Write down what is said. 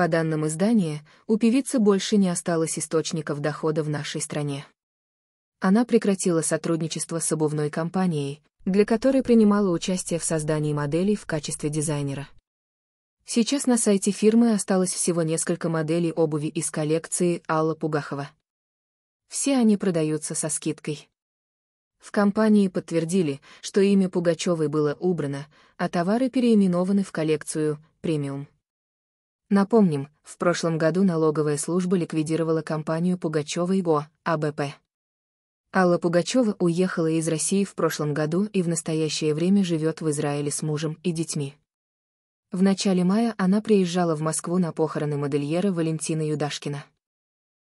По данным издания, у певицы больше не осталось источников дохода в нашей стране. Она прекратила сотрудничество с обувной компанией, для которой принимала участие в создании моделей в качестве дизайнера. Сейчас на сайте фирмы осталось всего несколько моделей обуви из коллекции Алла Пугахова. Все они продаются со скидкой. В компании подтвердили, что имя Пугачевой было убрано, а товары переименованы в коллекцию «Премиум». Напомним, в прошлом году налоговая служба ликвидировала компанию Пугачева и ГО, АБП. Алла Пугачева уехала из России в прошлом году и в настоящее время живет в Израиле с мужем и детьми. В начале мая она приезжала в Москву на похороны модельера Валентина Юдашкина.